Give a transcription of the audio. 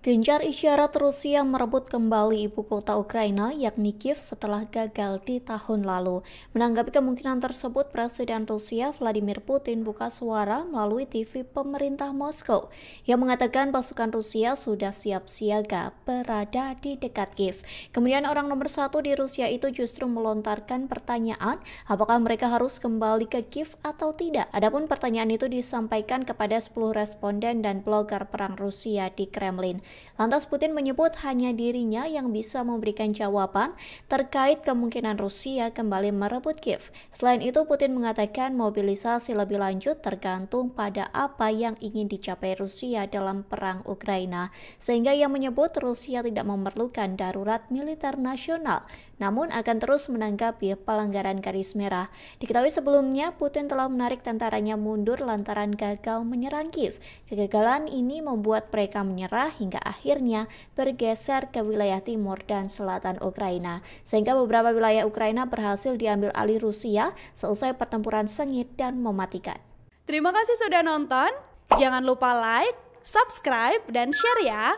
Gencar isyarat Rusia merebut kembali ibu kota Ukraina yakni Kiev setelah gagal di tahun lalu. Menanggapi kemungkinan tersebut, Presiden Rusia Vladimir Putin buka suara melalui TV pemerintah Moskow yang mengatakan pasukan Rusia sudah siap siaga berada di dekat Kiev. Kemudian orang nomor satu di Rusia itu justru melontarkan pertanyaan apakah mereka harus kembali ke Kiev atau tidak. Adapun pertanyaan itu disampaikan kepada 10 responden dan blogger perang Rusia di Kremlin. Lantas Putin menyebut hanya dirinya yang bisa memberikan jawaban terkait kemungkinan Rusia kembali merebut Kiev. Selain itu, Putin mengatakan mobilisasi lebih lanjut tergantung pada apa yang ingin dicapai Rusia dalam perang Ukraina, sehingga ia menyebut Rusia tidak memerlukan darurat militer nasional, namun akan terus menanggapi pelanggaran garis merah. Diketahui sebelumnya, Putin telah menarik tentaranya mundur lantaran gagal menyerang Kiev. Kegagalan ini membuat mereka menyerah hingga akhirnya bergeser ke wilayah timur dan selatan Ukraina, sehingga beberapa wilayah Ukraina berhasil diambil alih Rusia seusai pertempuran sengit dan mematikan. Terima kasih sudah nonton, jangan lupa like, subscribe, dan share ya!